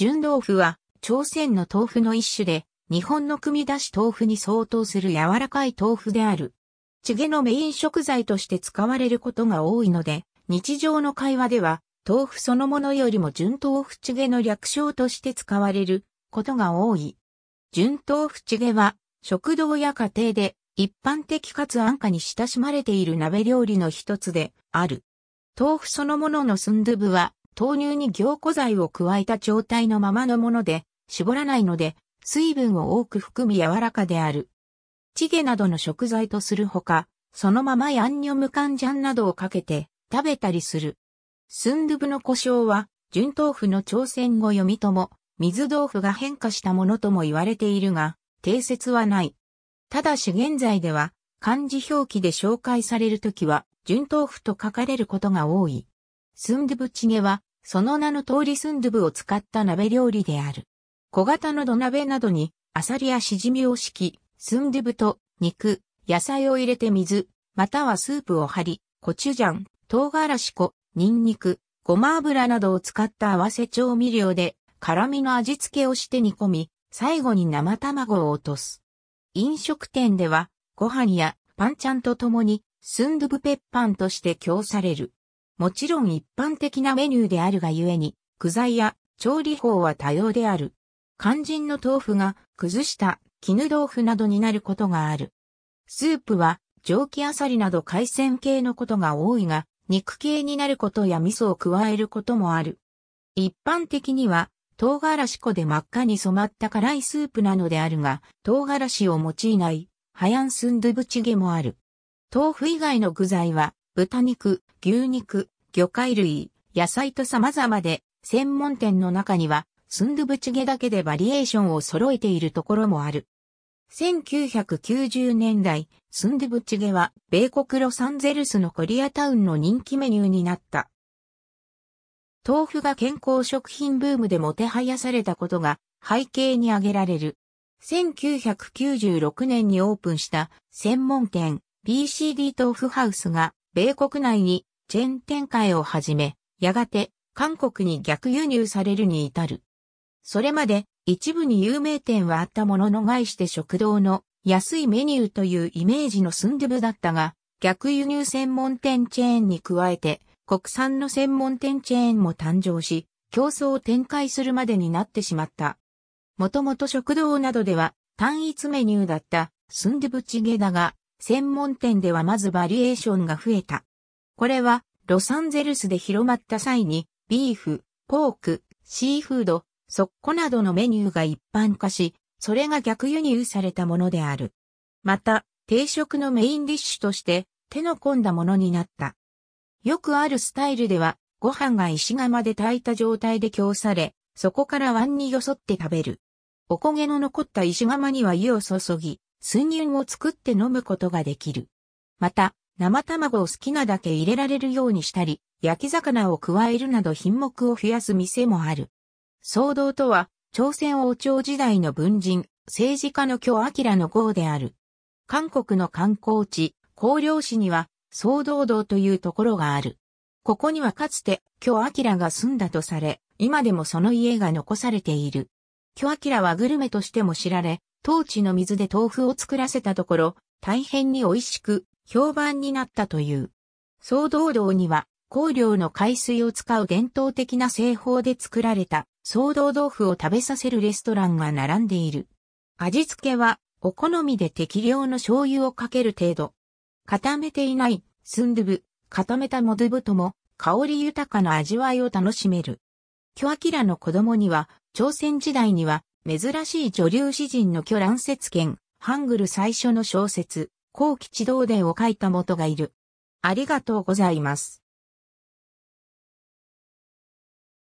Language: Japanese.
純豆腐は、朝鮮の豆腐の一種で、日本の組み出し豆腐に相当する柔らかい豆腐である。チゲのメイン食材として使われることが多いので、日常の会話では、豆腐そのものよりも純豆腐チゲの略称として使われることが多い。純豆腐チゲは、食堂や家庭で一般的かつ安価に親しまれている鍋料理の一つである。豆腐そのもののスンドゥブは、豆乳に凝固剤を加えた状態のままのもので、絞らないので、水分を多く含み柔らかである。チゲなどの食材とするほか、そのままヤンニョムカンジャンなどをかけて食べたりする。スンドゥブの胡椒は、純豆腐の朝鮮語読みとも、水豆腐が変化したものとも言われているが、定説はない。ただし現在では、漢字表記で紹介されるときは、純豆腐と書かれることが多い。スンドゥブチゲは、その名の通りスンドゥブを使った鍋料理である。小型の土鍋などに、アサリやシジミを敷き、スンドゥブと肉、野菜を入れて水、またはスープを張り、コチュジャン、唐辛子粉、ニンニク、ごま油などを使った合わせ調味料で、辛味の味付けをして煮込み、最後に生卵を落とす。飲食店では、ご飯やパンちゃんと共に、スンドゥブペッパンとして供される。もちろん一般的なメニューであるがゆえに、具材や調理法は多様である。肝心の豆腐が崩した絹豆腐などになることがある。スープは蒸気あさりなど海鮮系のことが多いが、肉系になることや味噌を加えることもある。一般的には、唐辛子粉で真っ赤に染まった辛いスープなのであるが、唐辛子を用いない、ハヤンスンドゥブチゲもある。豆腐以外の具材は、豚肉、牛肉、魚介類、野菜と様々で、専門店の中には、スンドゥブチゲだけでバリエーションを揃えているところもある。1990年代、スンドゥブチゲは、米国ロサンゼルスのコリアタウンの人気メニューになった。豆腐が健康食品ブームでもてはやされたことが背景に挙げられる。1996年にオープンした専門店 BCD 豆腐ハウスが米国内にチェーン展開をはじめ、やがて韓国に逆輸入されるに至る。それまで一部に有名店はあったものの概して食堂の安いメニューというイメージのスンドゥブだったが、逆輸入専門店チェーンに加えて国産の専門店チェーンも誕生し、競争を展開するまでになってしまった。もともと食堂などでは単一メニューだったスンドゥブチゲだが、専門店ではまずバリエーションが増えた。これは、ロサンゼルスで広まった際に、ビーフ、ポーク、シーフード、ソッコなどのメニューが一般化し、それが逆輸入されたものである。また、定食のメインディッシュとして、手の込んだものになった。よくあるスタイルでは、ご飯が石窯で炊いた状態で供され、そこから碗によそって食べる。お焦げの残った石窯には湯を注ぎ、水乳を作って飲むことができる。また、生卵を好きなだけ入れられるようにしたり、焼き魚を加えるなど品目を増やす店もある。騒動とは、朝鮮王朝時代の文人、政治家の京明の号である。韓国の観光地、広陵市には、騒動堂というところがある。ここにはかつて、京明が住んだとされ、今でもその家が残されている。京明はグルメとしても知られ、当地の水で豆腐を作らせたところ、大変に美味しく、評判になったという。総道道には、香料の海水を使う伝統的な製法で作られた、総道豆腐を食べさせるレストランが並んでいる。味付けは、お好みで適量の醤油をかける程度。固めていない、スンドゥブ、固めたモドゥブとも、香り豊かな味わいを楽しめる。キアキラの子供には、朝鮮時代には、珍しい女流詩人の巨乱節剣、ハングル最初の小説、高吉道伝を書いた元がいる。ありがとうございます。